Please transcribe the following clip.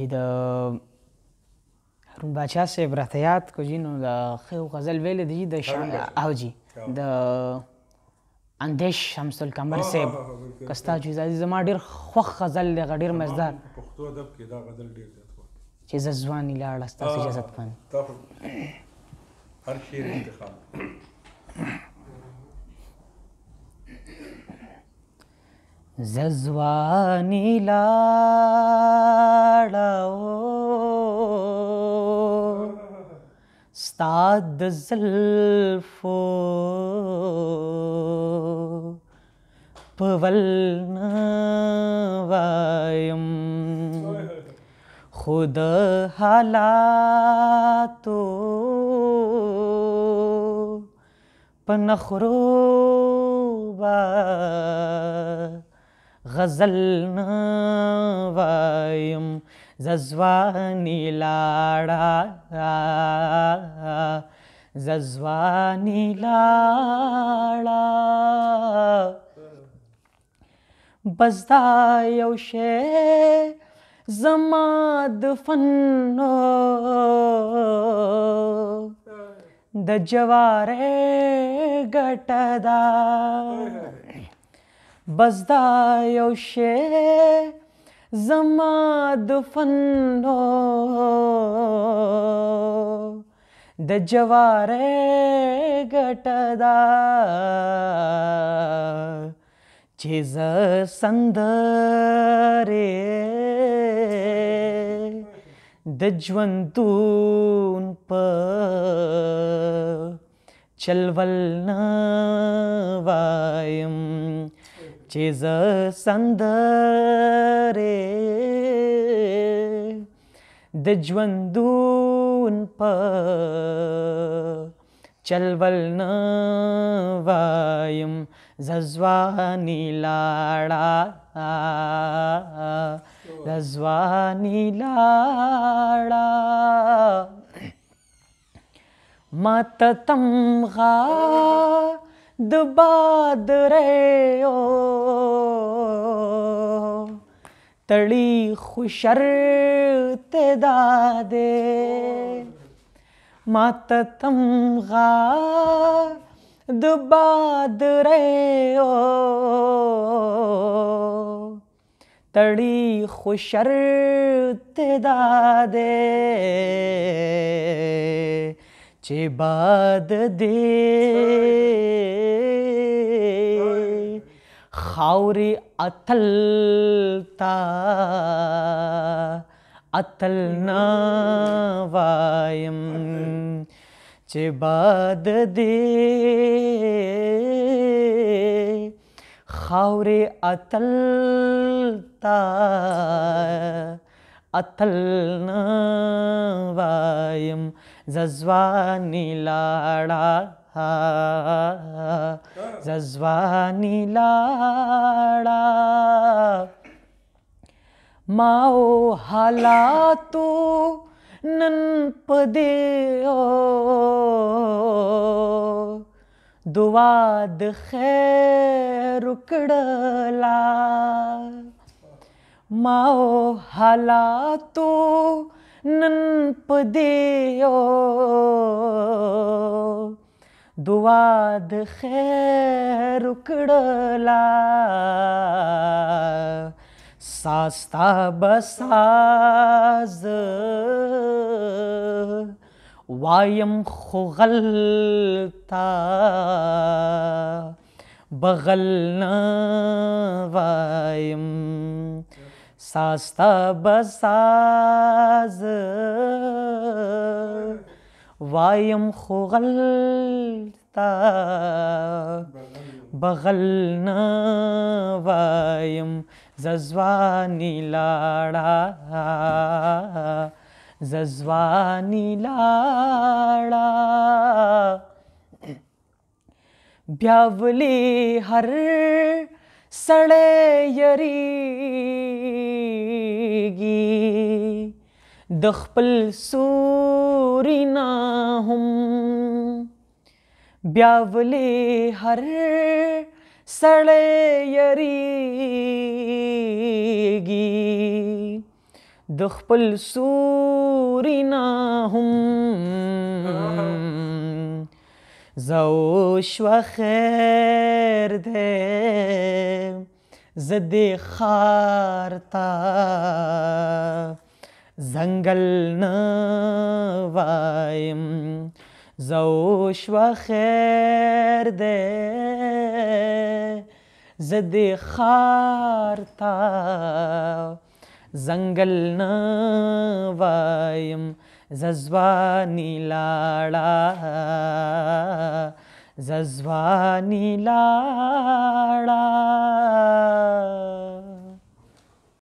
یی د هارون بادشاہ صاحب راته یاد کو جی نو د خیو غزل ویل دی د او جی د اندیش شمس القمر صاحب کستا چې زادي زما ډیر خوخ غزل دی غډیر مزدار پښتو ادب کې دا غزل ډیر دی چې زځوانی لاړ استا سجازت پن هر شعر انتخاب ززوانی لاړاو ستاد زلفو پول نوایم خود حالاتو پنخرو با غزل نه وایم ززوانی لاړه ززوانی لاړه بس دا یو شی زما د فنو د جوارې ګټه ده بس دا یو شی زما د فنو د جواره ګټه دا چې ز سندره د ژوندون په چلول نه وایم چې ز سندره د ژوندون په چلول نه وایم ززوانی لاړه ززوانی لاړه مات تمغا د باد ريو تړي خوشر ته داده مات تم غا د باد ريو تړي خوشر ته داده چې باد دې خاوري اتل تا اتل نا وایم چې باد دې خاوري اتل تا اتل نا وایم ززوانی لاړه ززوانی لاړه ما او حالاتو نن پدې او دعا د خیر وکړلا ما او حالاتو نن پدې او دعا د خیر وکړلا ساستا بساز وایم خو غلطا بغل نه وایم ساستا بساز وایم خو غلطا تا بغل نه وایم ززوانی لاړه ززوانی لاړه بیا ولي هر سړی یریږي د خپل سوري نه هم بیاولی هر سړی یریږي د خپل سوري نه هم زوش و خیر ده زد خارتا زنګل نه وایم زو شو خیر دی زدی خار تا زنګل نه وایم ززوانی لاړه ززوانی لاړه